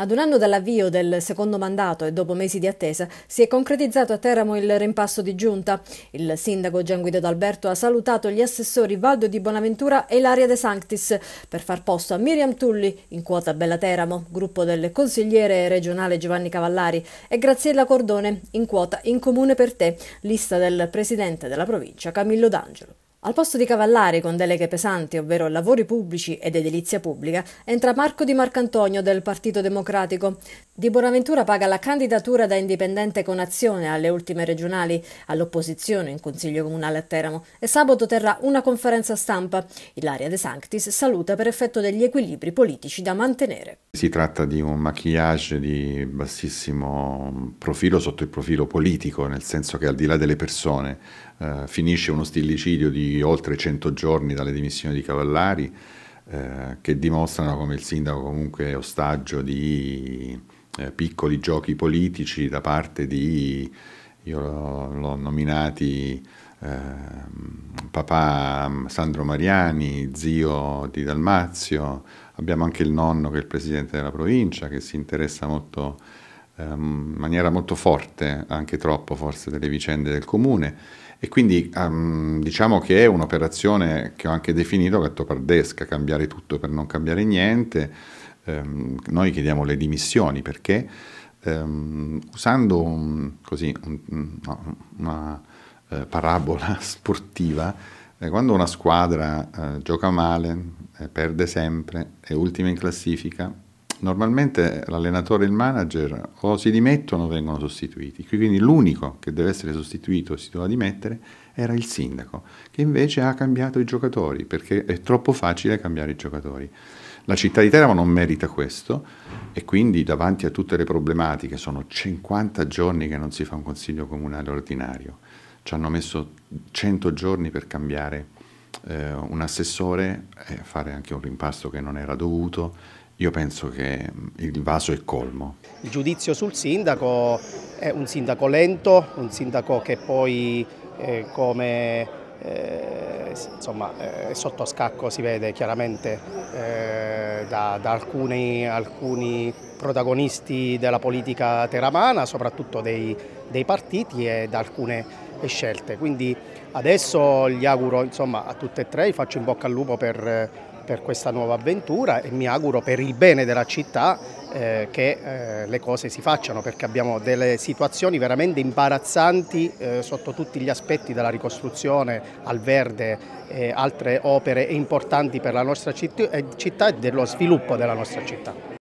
Ad un anno dall'avvio del secondo mandato e dopo mesi di attesa, si è concretizzato a Teramo il rimpasto di giunta. Il sindaco Gian Guido D'Alberto ha salutato gli assessori Valdo di Bonaventura e Laria De Sanctis per far posto a Miriam Tulli in quota Bella Teramo, gruppo del consigliere regionale Giovanni Cavallari, e Graziella Cordone in quota In Comune per Te, lista del presidente della provincia Camillo D'Angelo. Al posto di Cavallari, con deleghe pesanti, ovvero lavori pubblici ed edilizia pubblica, entra Marco Di Marcantonio del Partito Democratico, di Bonaventura paga la candidatura da indipendente con azione alle ultime regionali, all'opposizione in Consiglio Comunale a Teramo e sabato terrà una conferenza stampa. Ilaria De Sanctis saluta per effetto degli equilibri politici da mantenere. Si tratta di un maquillage di bassissimo profilo sotto il profilo politico, nel senso che al di là delle persone eh, finisce uno stillicidio di oltre 100 giorni dalle dimissioni di Cavallari eh, che dimostrano come il sindaco comunque è ostaggio di eh, piccoli giochi politici da parte di, io l'ho nominati eh, papà mm, Sandro Mariani, zio di Dalmazio, abbiamo anche il nonno che è il presidente della provincia che si interessa molto ehm, in maniera molto forte, anche troppo forse, delle vicende del comune e quindi um, diciamo che è un'operazione che ho anche definito gattopardesca, cambiare tutto per non cambiare niente, ehm, noi chiediamo le dimissioni perché ehm, usando un, così, un, no, una eh, parabola sportiva, eh, quando una squadra eh, gioca male, eh, perde sempre, è ultima in classifica, normalmente l'allenatore e il manager o si dimettono o vengono sostituiti. Quindi l'unico che deve essere sostituito e si doveva dimettere era il sindaco, che invece ha cambiato i giocatori, perché è troppo facile cambiare i giocatori. La città di Teramo non merita questo e quindi davanti a tutte le problematiche, sono 50 giorni che non si fa un consiglio comunale ordinario, ci hanno messo 100 giorni per cambiare eh, un assessore e fare anche un rimpasto che non era dovuto, io penso che mm, il vaso è colmo. Il giudizio sul sindaco è un sindaco lento, un sindaco che poi eh, come eh, insomma, eh, sotto scacco si vede chiaramente eh, da, da alcuni, alcuni, protagonisti della politica teramana, soprattutto dei, dei partiti e da alcune scelte. Quindi adesso gli auguro insomma, a tutte e tre, faccio in bocca al lupo per per questa nuova avventura e mi auguro per il bene della città eh, che eh, le cose si facciano perché abbiamo delle situazioni veramente imbarazzanti eh, sotto tutti gli aspetti dalla ricostruzione al verde e altre opere importanti per la nostra eh, città e dello sviluppo della nostra città.